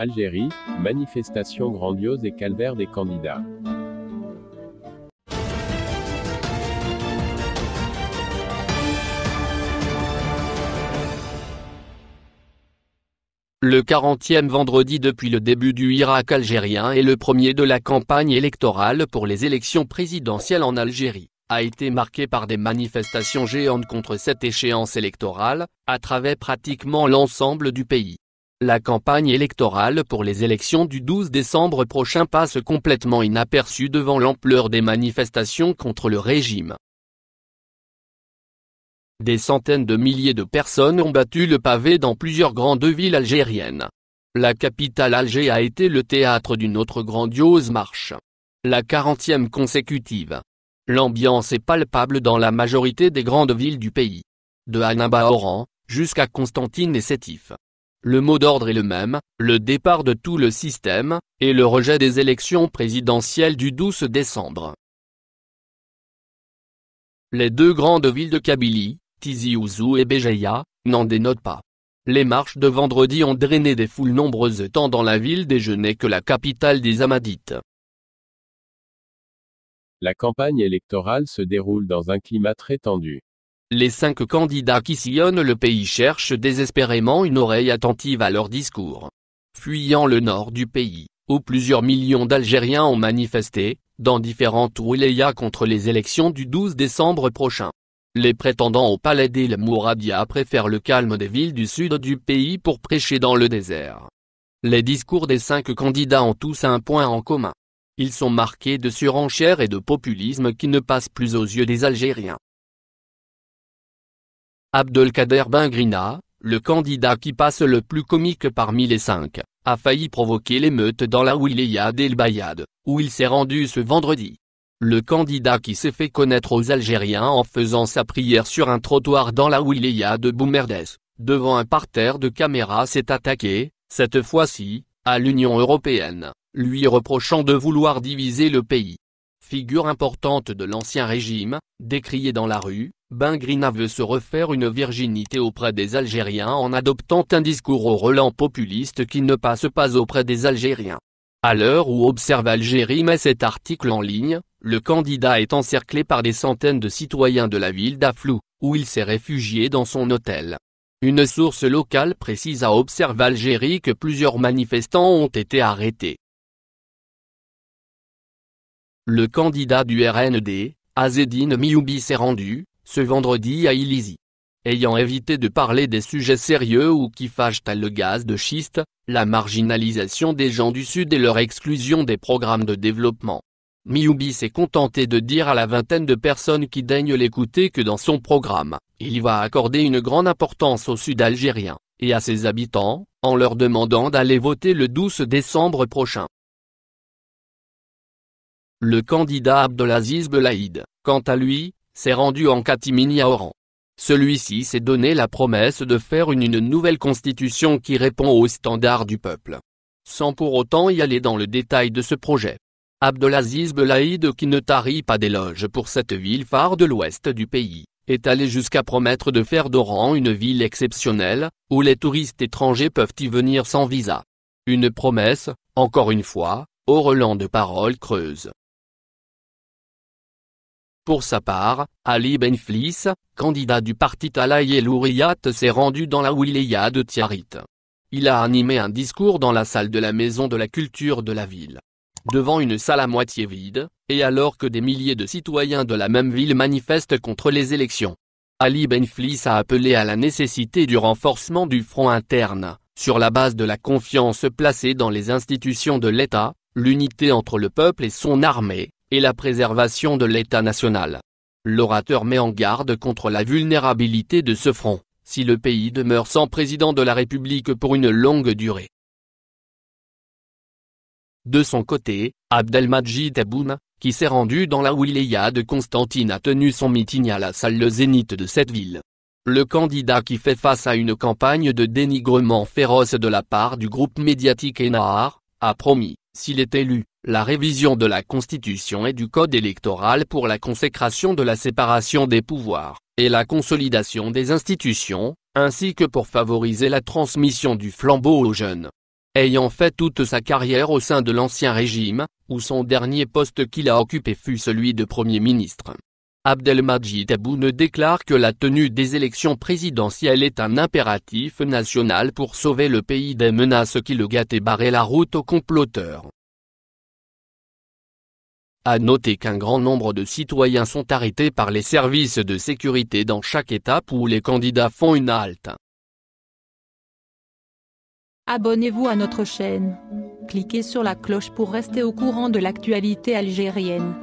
Algérie, manifestations grandiose et calvaire des candidats. Le 40e vendredi depuis le début du Irak algérien et le premier de la campagne électorale pour les élections présidentielles en Algérie, a été marqué par des manifestations géantes contre cette échéance électorale, à travers pratiquement l'ensemble du pays. La campagne électorale pour les élections du 12 décembre prochain passe complètement inaperçue devant l'ampleur des manifestations contre le régime. Des centaines de milliers de personnes ont battu le pavé dans plusieurs grandes villes algériennes. La capitale Alger a été le théâtre d'une autre grandiose marche. La 40e consécutive. L'ambiance est palpable dans la majorité des grandes villes du pays. De Annaba Oran, jusqu'à Constantine et Sétif. Le mot d'ordre est le même, le départ de tout le système, et le rejet des élections présidentielles du 12 décembre. Les deux grandes villes de Kabylie, Tizi Ouzou et Béjaïa, n'en dénotent pas. Les marches de vendredi ont drainé des foules nombreuses tant dans la ville déjeuner que la capitale des Amadites. La campagne électorale se déroule dans un climat très tendu. Les cinq candidats qui sillonnent le pays cherchent désespérément une oreille attentive à leur discours. Fuyant le nord du pays, où plusieurs millions d'Algériens ont manifesté, dans différentes wilayas contre les élections du 12 décembre prochain. Les prétendants au palais d'Il Mouradia préfèrent le calme des villes du sud du pays pour prêcher dans le désert. Les discours des cinq candidats ont tous un point en commun. Ils sont marqués de surenchères et de populisme qui ne passent plus aux yeux des Algériens. Abdelkader Bengrina, le candidat qui passe le plus comique parmi les cinq, a failli provoquer l'émeute dans la wilaya d'El Bayad, où il s'est rendu ce vendredi. Le candidat qui s'est fait connaître aux Algériens en faisant sa prière sur un trottoir dans la wilaya de Boumerdès, devant un parterre de caméras s'est attaqué, cette fois-ci, à l'Union européenne, lui reprochant de vouloir diviser le pays. Figure importante de l'ancien régime, décriée dans la rue, Bengrina veut se refaire une virginité auprès des Algériens en adoptant un discours au relent populiste qui ne passe pas auprès des Algériens. À l'heure où Observe Algérie met cet article en ligne, le candidat est encerclé par des centaines de citoyens de la ville d'Aflou, où il s'est réfugié dans son hôtel. Une source locale précise à Observe Algérie que plusieurs manifestants ont été arrêtés. Le candidat du RND, Azedine Mioubi s'est rendu, ce vendredi à Illizi. Ayant évité de parler des sujets sérieux ou qui fâchent à le gaz de schiste, la marginalisation des gens du Sud et leur exclusion des programmes de développement. Mioubi s'est contenté de dire à la vingtaine de personnes qui daignent l'écouter que dans son programme, il va accorder une grande importance au Sud algérien, et à ses habitants, en leur demandant d'aller voter le 12 décembre prochain. Le candidat Abdelaziz Belaïd, quant à lui, s'est rendu en Katimini à Oran. Celui-ci s'est donné la promesse de faire une, nouvelle constitution qui répond aux standards du peuple. Sans pour autant y aller dans le détail de ce projet. Abdelaziz Belaïd qui ne tarit pas d'éloges pour cette ville phare de l'ouest du pays, est allé jusqu'à promettre de faire d'Oran une ville exceptionnelle, où les touristes étrangers peuvent y venir sans visa. Une promesse, encore une fois, au relent de paroles creuses. Pour sa part, Ali Benflis, candidat du parti Talaï et Louriat, s'est rendu dans la wilaya de Tiarit. Il a animé un discours dans la salle de la Maison de la Culture de la ville. Devant une salle à moitié vide, et alors que des milliers de citoyens de la même ville manifestent contre les élections. Ali Benflis a appelé à la nécessité du renforcement du front interne, sur la base de la confiance placée dans les institutions de l'État, l'unité entre le peuple et son armée, et la préservation de l'État national. L'orateur met en garde contre la vulnérabilité de ce front, si le pays demeure sans président de la République pour une longue durée. De son côté, Abdelmajid Aboum, qui s'est rendu dans la wilaya de Constantine a tenu son meeting à la salle Le Zénith de cette ville. Le candidat qui fait face à une campagne de dénigrement féroce de la part du groupe médiatique Enahar, a promis, s'il est élu, la révision de la Constitution et du Code électoral pour la consécration de la séparation des pouvoirs, et la consolidation des institutions, ainsi que pour favoriser la transmission du flambeau aux jeunes. Ayant fait toute sa carrière au sein de l'Ancien Régime, où son dernier poste qu'il a occupé fut celui de Premier ministre. Abdelmajid Aboune déclare que la tenue des élections présidentielles est un impératif national pour sauver le pays des menaces qui le gâtent et barrer la route aux comploteurs. À noter qu'un grand nombre de citoyens sont arrêtés par les services de sécurité dans chaque étape où les candidats font une halte. Abonnez-vous à notre chaîne. Cliquez sur la cloche pour rester au courant de l'actualité algérienne.